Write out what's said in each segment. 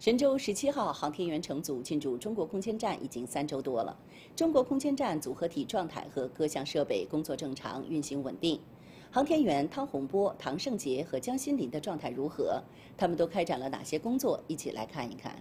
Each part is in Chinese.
神舟十七号航天员乘组进驻中国空间站已经三周多了，中国空间站组合体状态和各项设备工作正常，运行稳定。航天员汤洪波、唐胜杰和江新林的状态如何？他们都开展了哪些工作？一起来看一看。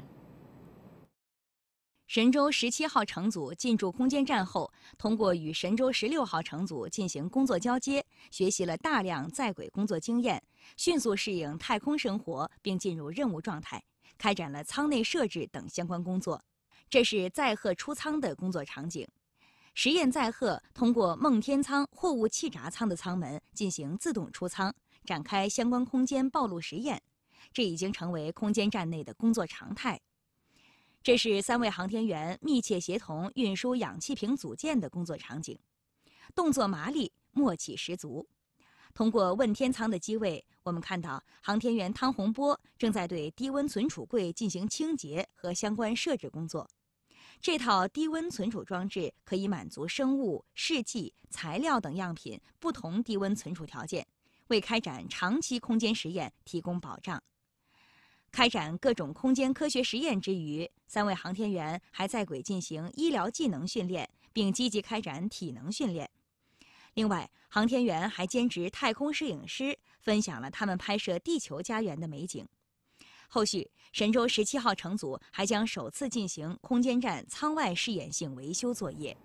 神舟十七号乘组进驻空间站后，通过与神舟十六号乘组进行工作交接，学习了大量在轨工作经验，迅速适应太空生活，并进入任务状态。开展了舱内设置等相关工作，这是载荷出舱的工作场景。实验载荷通过梦天舱货物气闸舱的舱门进行自动出舱，展开相关空间暴露实验。这已经成为空间站内的工作常态。这是三位航天员密切协同运输氧气瓶组件的工作场景，动作麻利，默契十足。通过问天舱的机位，我们看到航天员汤洪波正在对低温存储柜进行清洁和相关设置工作。这套低温存储装置可以满足生物试剂、材料等样品不同低温存储条件，为开展长期空间实验提供保障。开展各种空间科学实验之余，三位航天员还在轨进行医疗技能训练，并积极开展体能训练。另外，航天员还兼职太空摄影师，分享了他们拍摄地球家园的美景。后续，神舟十七号乘组还将首次进行空间站舱外试验性维修作业。